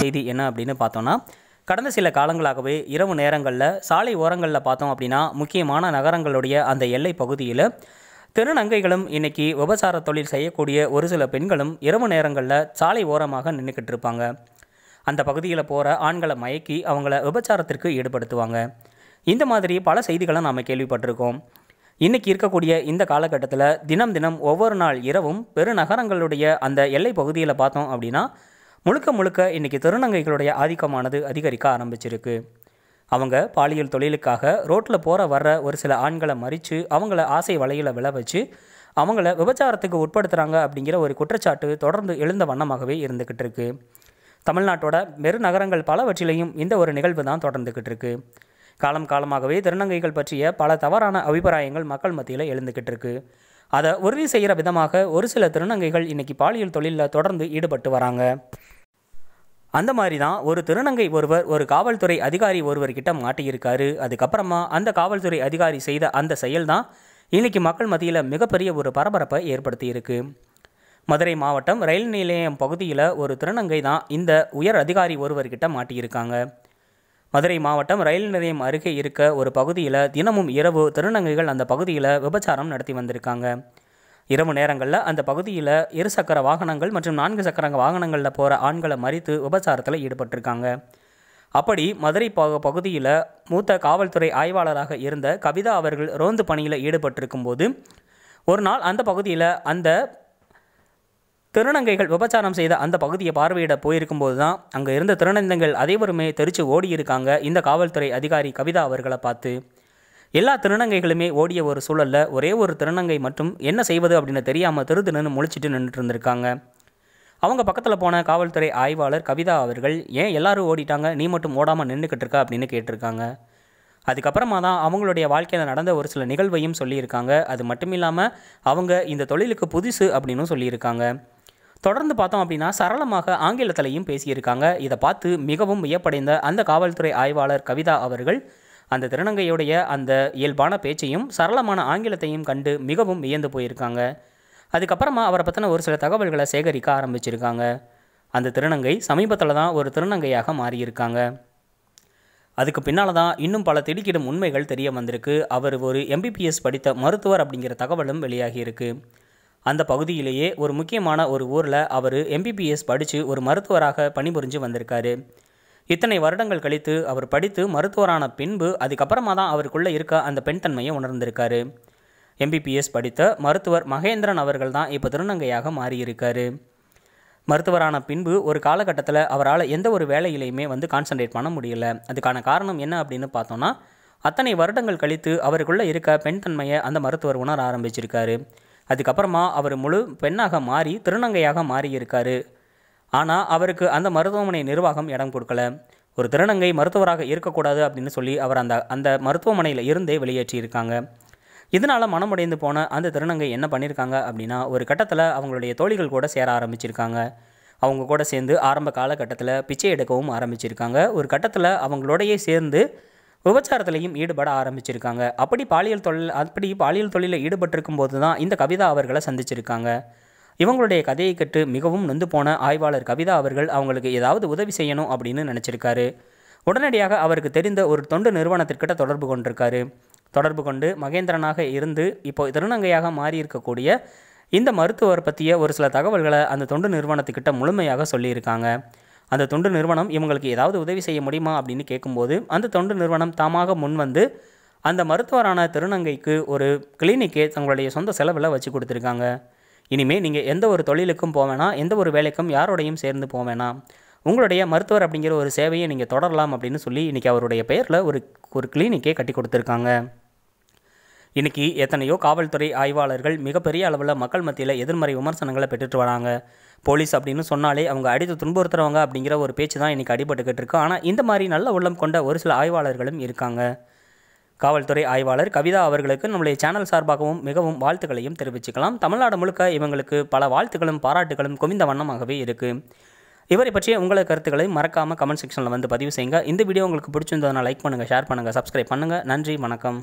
செய்தி என்ன அப்படின்னு பார்த்தோன்னா கடந்த சில காலங்களாகவே இரவு நேரங்களில் சாலை ஓரங்களில் பார்த்தோம் அப்படின்னா முக்கியமான நகரங்களுடைய அந்த எல்லை பகுதியில் திருநங்கைகளும் இன்றைக்கி விபசார தொழில் செய்யக்கூடிய ஒரு சில பெண்களும் இரவு நேரங்களில் சாலை ஓரமாக நின்றுக்கிட்டு இருப்பாங்க அந்த பகுதியில் போகிற ஆண்களை மயக்கி அவங்கள விபச்சாரத்திற்கு ஈடுபடுத்துவாங்க இந்த மாதிரி பல செய்திகளை நாம் கேள்விப்பட்டிருக்கோம் இன்றைக்கி இருக்கக்கூடிய இந்த காலகட்டத்தில் தினம் தினம் ஒவ்வொரு நாள் இரவும் பெருநகரங்களுடைய அந்த எல்லை பகுதியில் பார்த்தோம் அப்படின்னா முழுக்க முழுக்க இன்றைக்கி திருநங்கைகளுடைய ஆதிக்கமானது அதிகரிக்க ஆரம்பிச்சிருக்கு அவங்க பாலியல் தொழிலுக்காக ரோட்டில் போகிற வர்ற ஒரு சில ஆண்களை மறித்து அவங்கள ஆசை வலையில் விளை வச்சு அவங்கள விபச்சாரத்துக்கு உட்படுத்துகிறாங்க அப்படிங்கிற ஒரு குற்றச்சாட்டு தொடர்ந்து எழுந்த வண்ணமாகவே இருந்துக்கிட்டு இருக்குது தமிழ்நாட்டோட நகரங்கள் பலவற்றிலையும் இந்த ஒரு நிகழ்வு தான் தொடர்ந்துக்கிட்டு இருக்குது காலம் காலமாகவே திருநங்கைகள் பற்றிய பல தவறான அபிப்பிராயங்கள் மக்கள் மத்தியில் எழுந்துக்கிட்டு இருக்கு அதை உறுதி செய்கிற விதமாக ஒரு சில திருநங்கைகள் இன்றைக்கி பாலியல் தொழிலில் தொடர்ந்து ஈடுபட்டு வராங்க அந்த மாதிரி தான் ஒரு திருநங்கை ஒருவர் ஒரு காவல்துறை அதிகாரி ஒருவர்கிட்ட மாட்டியிருக்காரு அதுக்கப்புறமா அந்த காவல்துறை அதிகாரி செய்த அந்த செயல் தான் இன்றைக்கி மக்கள் மத்தியில் மிகப்பெரிய ஒரு பரபரப்பை ஏற்படுத்தியிருக்கு மதுரை மாவட்டம் ரயில் நிலையம் பகுதியில் ஒரு திருநங்கை தான் இந்த உயர் அதிகாரி ஒருவர்கிட்ட மாட்டியிருக்காங்க மதுரை மாவட்டம் ரயில் நிலையம் அருகே இருக்க ஒரு பகுதியில் தினமும் இரவு திருநங்கைகள் அந்த பகுதியில் விபச்சாரம் நடத்தி வந்திருக்காங்க இரவு நேரங்களில் அந்த பகுதியில் இருசக்கர வாகனங்கள் மற்றும் நான்கு சக்கர வாகனங்களில் போகிற ஆண்களை மறித்து விபச்சாரத்தில் ஈடுபட்டிருக்காங்க அப்படி மதுரை பகுதியில் மூத்த காவல்துறை ஆய்வாளராக இருந்த கவிதா அவர்கள் ரோந்து பணியில் ஈடுபட்டிருக்கும் போது ஒரு நாள் அந்த பகுதியில் அந்த திருநங்கைகள் விபச்சாரம் செய்த அந்த பகுதியை பார்வையிட போயிருக்கும்போது தான் அங்கே இருந்த திருநந்தங்கள் அனைவருமே தெரித்து ஓடியிருக்காங்க இந்த காவல்துறை அதிகாரி கவிதா அவர்களை பார்த்து எல்லா திருநங்கைகளுமே ஓடிய ஒரு சூழலில் ஒரே ஒரு திருநங்கை மட்டும் என்ன செய்வது அப்படின்னு தெரியாமல் நின்று முழிச்சிட்டு நின்றுட்டு இருந்திருக்காங்க அவங்க பக்கத்தில் போன காவல்துறை ஆய்வாளர் கவிதா அவர்கள் ஏன் எல்லாரும் ஓடிட்டாங்க நீ மட்டும் ஓடாமல் நின்றுக்கிட்டு இருக்க அப்படின்னு கேட்டிருக்காங்க அதுக்கப்புறமா தான் அவங்களுடைய வாழ்க்கையில் நடந்த ஒரு சில நிகழ்வையும் சொல்லியிருக்காங்க அது மட்டும் இல்லாமல் அவங்க இந்த தொழிலுக்கு புதுசு அப்படின்னு சொல்லியிருக்காங்க தொடர்ந்து பார்த்தோம் அப்படின்னா சரளமாக ஆங்கிலத்திலையும் பேசியிருக்காங்க இதை பார்த்து மிகவும் வியப்படைந்த அந்த காவல்துறை ஆய்வாளர் கவிதா அவர்கள் அந்த திருநங்கையுடைய அந்த இயல்பான பேச்சையும் சரளமான ஆங்கிலத்தையும் கண்டு மிகவும் வியந்து போயிருக்காங்க அதுக்கப்புறமா அவரை பற்றின ஒரு சில தகவல்களை சேகரிக்க ஆரம்பிச்சிருக்காங்க அந்த திருநங்கை சமீபத்தில் தான் ஒரு திருநங்கையாக மாறியிருக்காங்க அதுக்கு பின்னால் தான் இன்னும் பல திடுக்கிடும் உண்மைகள் தெரிய வந்திருக்கு அவர் ஒரு எம்பிபிஎஸ் படித்த மருத்துவர் அப்படிங்கிற தகவலும் வெளியாகியிருக்கு அந்த பகுதியிலேயே ஒரு முக்கியமான ஒரு ஊரில் அவர் எம்பிபிஎஸ் படித்து ஒரு மருத்துவராக பணிபுரிஞ்சு வந்திருக்காரு இத்தனை வருடங்கள் கழித்து அவர் படித்து மருத்துவரான பின்பு அதுக்கப்புறமா தான் அவருக்குள்ளே இருக்க அந்த பெண் தன்மையை உணர்ந்திருக்காரு எம்பிபிஎஸ் படித்த மருத்துவர் மகேந்திரன் அவர்கள் தான் இப்போ திருநங்கையாக மாறியிருக்காரு மருத்துவரான பின்பு ஒரு காலகட்டத்தில் அவரால் எந்த ஒரு வேலையிலையுமே வந்து கான்சன்ட்ரேட் பண்ண முடியல அதுக்கான காரணம் என்ன அப்படின்னு பார்த்தோன்னா அத்தனை வருடங்கள் கழித்து அவருக்குள்ளே இருக்க பெண் தன்மையை அந்த மருத்துவர் உணர ஆரம்பிச்சிருக்காரு அதுக்கப்புறமா அவர் முழு பெண்ணாக மாறி திருநங்கையாக மாறியிருக்காரு ஆனால் அவருக்கு அந்த மருத்துவமனை நிர்வாகம் இடம் கொடுக்கல ஒரு திருநங்கை மருத்துவராக இருக்கக்கூடாது அப்படின்னு சொல்லி அவர் அந்த அந்த மருத்துவமனையில் இருந்தே வெளியேற்றியிருக்காங்க இதனால் மனமுடைந்து போன அந்த திருநங்கை என்ன பண்ணியிருக்காங்க அப்படின்னா ஒரு கட்டத்தில் அவங்களுடைய தோழிகள் கூட சேர ஆரம்பிச்சிருக்காங்க அவங்க கூட சேர்ந்து ஆரம்ப காலகட்டத்தில் பிச்சை எடுக்கவும் ஆரம்பிச்சிருக்காங்க ஒரு கட்டத்தில் அவங்களோடையே சேர்ந்து விபச்சாரத்திலையும் ஈடுபட ஆரம்பிச்சிருக்காங்க அப்படி பாலியல் தொழில் அப்படி பாலியல் தொழிலில் ஈடுபட்டிருக்கும் போது தான் இந்த கவிதா அவர்களை சந்திச்சிருக்காங்க இவங்களுடைய கதையை கட்டு மிகவும் நொந்து போன ஆய்வாளர் கவிதா அவர்கள் அவங்களுக்கு ஏதாவது உதவி செய்யணும் அப்படின்னு நினச்சிருக்காரு உடனடியாக அவருக்கு தெரிந்த ஒரு தொண்டு நிறுவனத்திற்கிட்ட தொடர்பு கொண்டிருக்காரு தொடர்பு கொண்டு மகேந்திரனாக இருந்து இப்போ திருநங்கையாக மாறியிருக்கக்கூடிய இந்த மருத்துவர் பற்றிய ஒரு சில தகவல்களை அந்த தொண்டு நிறுவனத்துக்கிட்ட முழுமையாக சொல்லியிருக்காங்க அந்த தொண்டு நிறுவனம் இவங்களுக்கு ஏதாவது உதவி செய்ய முடியுமா அப்படின்னு கேட்கும்போது அந்த தொண்டு நிறுவனம் தாமாக முன்வந்து அந்த மருத்துவரான திருநங்கைக்கு ஒரு கிளினிக்கே தங்களுடைய சொந்த செலவில் வச்சு கொடுத்துருக்காங்க இனிமேல் நீங்கள் எந்த ஒரு தொழிலுக்கும் போவேணா எந்த ஒரு வேலைக்கும் யாரோடையும் சேர்ந்து போவேணா உங்களுடைய மருத்துவர் அப்படிங்கிற ஒரு சேவையை நீங்கள் தொடரலாம் அப்படின்னு சொல்லி இன்றைக்கி அவருடைய பெயரில் ஒரு ஒரு கிளினிக்கே கட்டி கொடுத்துருக்காங்க இன்றைக்கி எத்தனையோ காவல்துறை ஆய்வாளர்கள் மிகப்பெரிய அளவில் மக்கள் மத்தியில் எதிர்மறை விமர்சனங்களை பெற்றுட்டு வராங்க போலீஸ் அப்படின்னு சொன்னாலே அவங்க அடித்து துன்புறுத்துறவங்க அப்படிங்கிற ஒரு பேச்சு தான் இன்றைக்கி அடிபட்டுக்கிட்டு இருக்கு ஆனால் இந்த மாதிரி நல்ல உள்ளம் கொண்ட ஒரு சில ஆய்வாளர்களும் இருக்காங்க காவல்துறை ஆய்வாளர் கவிதா அவர்களுக்கு நம்முடைய சேனல் சார்பாகவும் மிகவும் வாழ்த்துக்களையும் தெரிவிச்சுக்கலாம் தமிழ்நாடு முழுக்க இவங்களுக்கு பல வாழ்த்துக்களும் பாராட்டுகளும் குவிந்த வண்ணமாகவே இருக்குது இவரை பற்றிய உங்களது கருத்துக்களை மறக்காமல் கமெண்ட் செக்ஷனில் வந்து பதிவு செய்யுங்க இந்த வீடியோ உங்களுக்கு பிடிச்சிருந்ததுனால் லைக் பண்ணுங்கள் ஷேர் பண்ணுங்கள் சப்ஸ்கிரைப் பண்ணுங்கள் நன்றி வணக்கம்